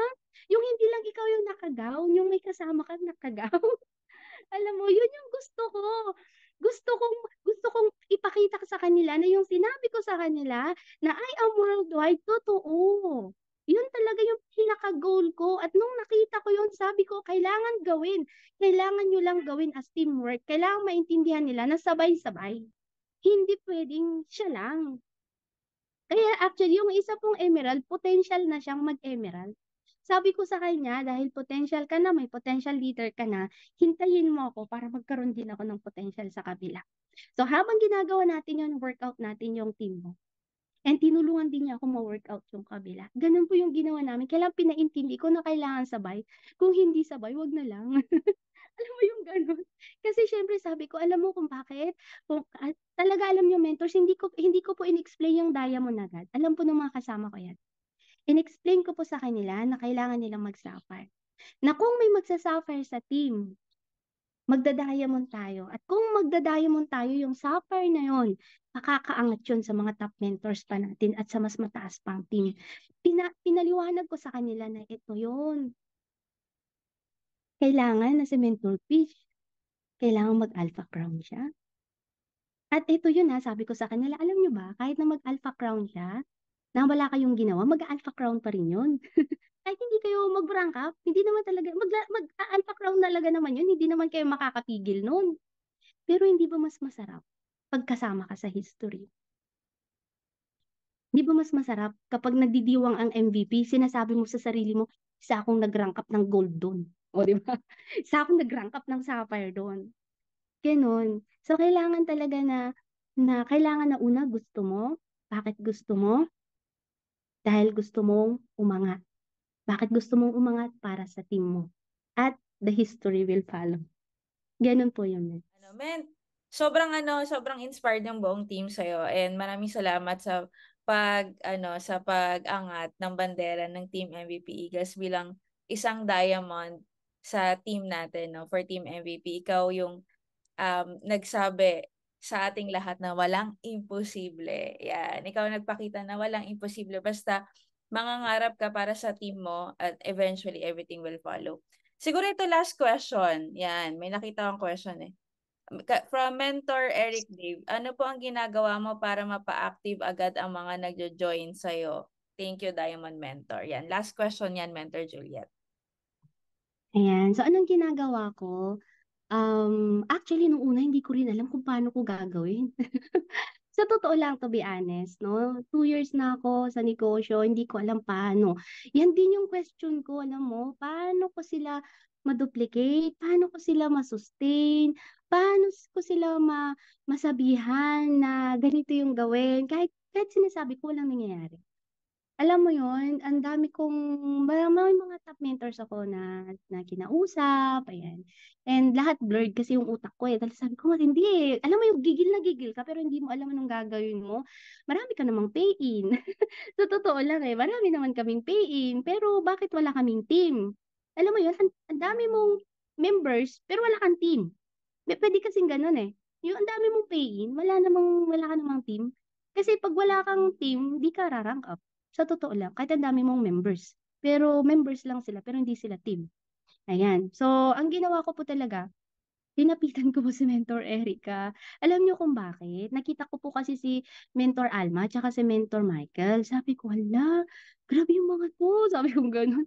Yung hindi lang ikaw yung nakagaw, yung may kasama kang nakagaw. Alam mo, yun yung gusto ko gusto kong gusto kong ipakita sa kanila na yung sinabi ko sa kanila na I am worldwide totoo. Yun talaga yung pinaka-goal ko. At nung nakita ko yun, sabi ko, kailangan gawin. Kailangan nyo lang gawin as teamwork. Kailangan maintindihan nila na sabay-sabay. Hindi pwedeng siya lang. Kaya actually, yung isa pong emerald, potential na siyang mag-emerald. Sabi ko sa kanya, dahil potential ka na, may potential leader ka na, hintayin mo ako para magkaroon din ako ng potential sa kabila. So habang ginagawa natin yung workout natin yung team mo, And tinulungan din niya ako ma-workout yung kabila. Ganun po yung ginawa namin. Kailangan pinaintindi ko na kailangan sabay. Kung hindi sabay, wag na lang. alam mo yung ganun. Kasi syempre sabi ko, alam mo kung bakit? Kung, talaga alam niyo mentors, hindi ko, hindi ko po in-explain yung diamond agad. Alam po ng mga kasama ko yan inexplain ko po sa kanila na kailangan nilang mag-suffer. Na kung may magsasuffer sa team, magdadiamond tayo. At kung magdadiamond tayo, yung suffer na yon, makakaangat yun sa mga top mentors pa natin at sa mas mataas pang team. Pina, pinaliwanag ko sa kanila na ito yon. Kailangan na si mentor pitch, kailangan mag-alpha crown siya. At ito yun ha, sabi ko sa kanila, alam nyo ba, kahit na mag-alpha crown siya, na wala kayong ginawa, mag-alpha crown pa rin yun. Kahit hindi kayo mag-rank up, hindi naman talaga, mag-alpha crown talaga naman yun, hindi naman kayo makakapigil noon. Pero hindi ba mas masarap pagkasama ka sa history? Hindi ba mas masarap kapag nagdidiwang ang MVP, sinasabi mo sa sarili mo, isa akong nag-rank up ng gold doon. O, di ba? Isa akong nag-rank up ng sapphire doon. Ganon. So, kailangan talaga na, na kailangan na una gusto mo, bakit gusto mo, dahil gusto mong umangat. Bakit gusto mong umangat para sa team mo? At the history will follow. Ganun po yun, Mets. Ano, men, sobrang ano, sobrang inspired ng buong team sa'yo and maraming salamat sa pag ano sa pag-angat ng bandera ng Team MVP Eagles bilang isang diamond sa team natin no for Team MVP ikaw yung um nagsabi sa ating lahat na walang imposible. Yan, ikaw nagpakita na walang imposible. Basta mangangarap ka para sa team mo at eventually everything will follow. Siguro ito last question. Yan, may nakita akong question eh. From mentor Eric Dave, ano po ang ginagawa mo para mapa-active agad ang mga nagjo-join sa'yo? Thank you, Diamond Mentor. Yan, last question yan, Mentor Juliet. Ayan. So, anong ginagawa ko? Um, actually nung una hindi ko rin alam kung paano ko gagawin. sa totoo lang, to be honest, no? Two years na ako sa negosyo, hindi ko alam paano. Yan din yung question ko, alam mo, paano ko sila maduplicate, paano ko sila masustain, paano ko sila ma masabihan na ganito yung gawin, kahit, kahit sinasabi ko, walang nangyayari alam mo yon ang dami kong, may mga top mentors ako na, na kinausap, ayan. And lahat blurred kasi yung utak ko eh. Dahil sabi ko, hindi eh. Alam mo yung gigil na gigil ka, pero hindi mo alam anong gagawin mo. Marami ka namang pay-in. so, totoo lang eh. Marami naman kaming pay-in. Pero bakit wala kaming team? Alam mo yun, ang dami mong members, pero wala kang team. May, Pwede kasing ganun eh. Yung ang dami mong pay-in, wala namang, wala ka namang team. Kasi pag wala kang team, di ka rarank up sa totoo lang, kahit ang dami mong members, pero members lang sila, pero hindi sila team. Ayan. So, ang ginawa ko po talaga, tinapitan ko po si Mentor Erica. Alam niyo kung bakit? Nakita ko po kasi si Mentor Alma at si Mentor Michael. Sabi ko, hala, grabe yung mga to. Sabi ko ganun.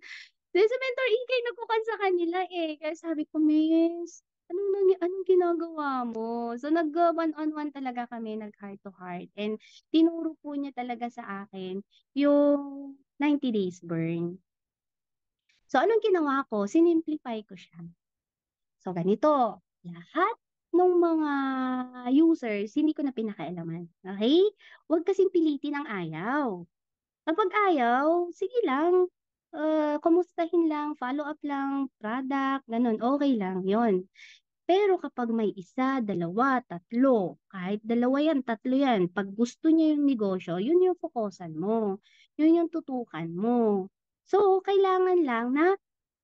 Then si Mentor Ikay, nagpukan sa kanila eh. Kaya sabi ko, Miss, anong nangya anong ginagawa mo? So nag one-on-one talaga kami, nag heart to heart. And tinuro po niya talaga sa akin yung 90 days burn. So anong ginawa ko? Sinimplify ko siya. So ganito, lahat ng mga users, hindi ko na pinakailaman. Okay? Huwag kasing pilitin ang ayaw. Kapag ayaw, sige lang, ah, kamustahin lang, follow up lang, product, ganun, okay lang, yon. Pero kapag may isa, dalawa, tatlo, kahit dalawa yan, tatlo yan, 'pag gusto niya yung negosyo, yun yung fokusan mo, yun yung tutukan mo. So, kailangan lang na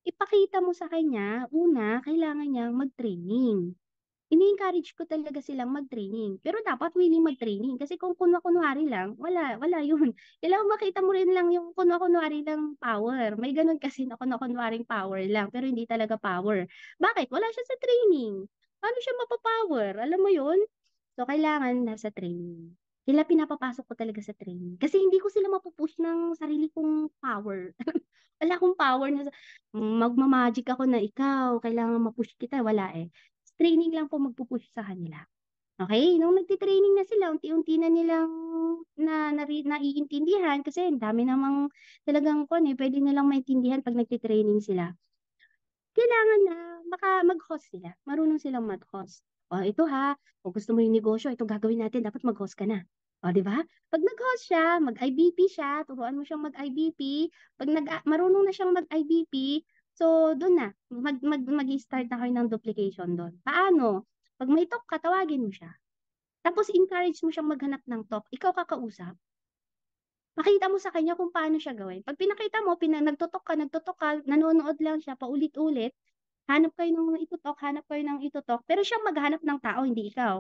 ipakita mo sa kanya, una, kailangan niyang mag-training ini-encourage ko talaga silang mag-training. Pero dapat willing mag-training. Kasi kung kunwa-kunwari lang, wala, wala yun. Kailangan makita mo rin lang yung kunwa-kunwari lang power. May ganun kasi na kunwa-kunwaring power lang, pero hindi talaga power. Bakit? Wala siya sa training. Paano siya mapapower? Alam mo yun? So, kailangan nasa training. Kila pinapapasok ko talaga sa training. Kasi hindi ko sila mapupush ng sarili kong power. wala akong power na magmamagic ako na ikaw, kailangan mapush kita. Wala eh training lang po magpupush sa kanila. Okay, nung nagtitraining na sila, unti-unti na nilang na, na, naiintindihan kasi ang dami namang talagang kon eh, pwede nilang maintindihan pag nagtitraining sila. Kailangan na maka, mag-host sila. Marunong silang mag-host. O oh, ito ha, kung gusto mo yung negosyo, ito gagawin natin, dapat mag-host ka na. O, oh, di ba? Pag nag-host siya, mag-IBP siya, turuan mo siyang mag-IBP. Pag nag marunong na siyang mag-IBP, So, doon na. Mag, mag, mag-start na kayo ng duplication doon. Paano? Pag may talk katawagin mo siya. Tapos, encourage mo siyang maghanap ng talk. Ikaw kakausap. Makita mo sa kanya kung paano siya gawin. Pag pinakita mo, pina, nagtutok ka, nagtutok ka, nanonood lang siya, paulit-ulit, hanap kayo ng itutok, hanap kayo ng itutok, pero siya maghanap ng tao, hindi ikaw.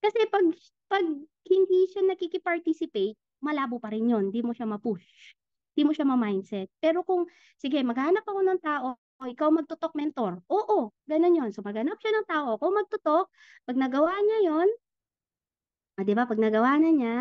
Kasi pag, pag hindi siya nakikiparticipate, malabo pa rin yon Hindi mo siya mapush. Hindi mo siya ma-mindset. Pero kung, sige, maghanap ako ng tao, o ikaw magtutok mentor. Oo, ganun yon So maghanap siya ng tao. Kung magtutok, pag nagawa niya yon ah, di ba, pag nagawa na niya,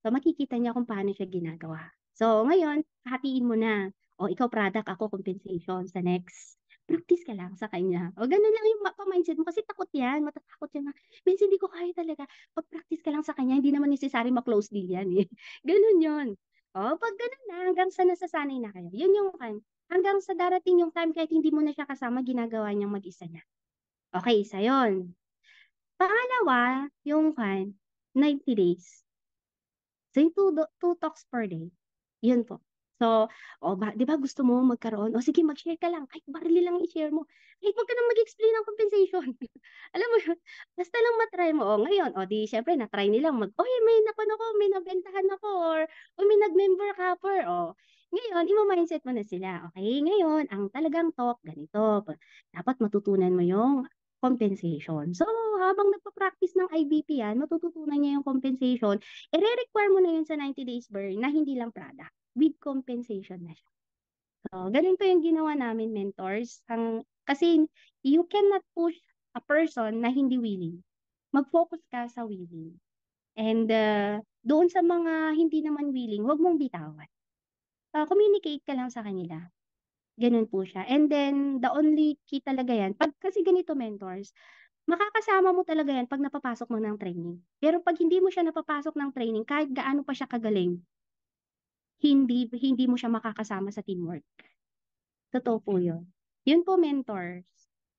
so makikita niya kung paano siya ginagawa. So ngayon, hatiin mo na. O ikaw product, ako compensation sa next. Practice ka lang sa kanya. O gano'n lang yung mindset mo kasi takot yan, matatakot yan. Minsan hindi ko kaya talaga. Pag-practice ka lang sa kanya, hindi naman necessary ma-close deal yan eh. Ganun yon oh, pag ganun na, hanggang sa nasasanay na kayo. Yun yung time. Hanggang sa darating yung time kahit hindi mo na siya kasama, ginagawa niyang mag-isa niya. Okay, isa yun. Pangalawa, yung kan, 90 days. So yung two, two talks per day, yun po. So, oh, ba, di ba gusto mo magkaroon? O oh, sige, mag-share ka lang. Kahit barili lang i-share mo. Kahit wag ka nang mag-explain ng compensation. Alam mo yun, basta lang matry mo. O, oh, ngayon, o oh, di, syempre, na try nilang mag, oy, may nakon ko, may nabentahan ako, or, o may nag-member ka, per, o. Oh. Ngayon, imo-mindset mo na sila. Okay, ngayon, ang talagang talk, ganito. Dapat matutunan mo yung compensation. So, habang nagpa-practice ng IBP yan, ah, matututunan niya yung compensation, i-require mo na yun sa 90 days burn na hindi lang product with compensation na siya. So, ganun po yung ginawa namin mentors. Ang, kasi you cannot push a person na hindi willing. Mag-focus ka sa willing. And uh, doon sa mga hindi naman willing, huwag mong bitawan. Uh, communicate ka lang sa kanila. Ganun po siya. And then, the only key talaga yan, pag kasi ganito mentors, makakasama mo talaga yan pag napapasok mo ng training. Pero pag hindi mo siya napapasok ng training, kahit gaano pa siya kagaling, hindi hindi mo siya makakasama sa teamwork. Totoo po mm. 'yun. 'Yun po mentors.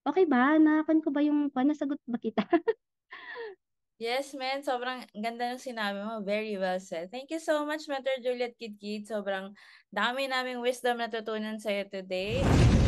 Okay ba? Nakakan ko ba yung pa nasagot ba kita? yes, men. Sobrang ganda ng sinabi mo. Very well said. Thank you so much, Mentor Juliet Kidkid. Sobrang dami naming wisdom na tutunan sa'yo today.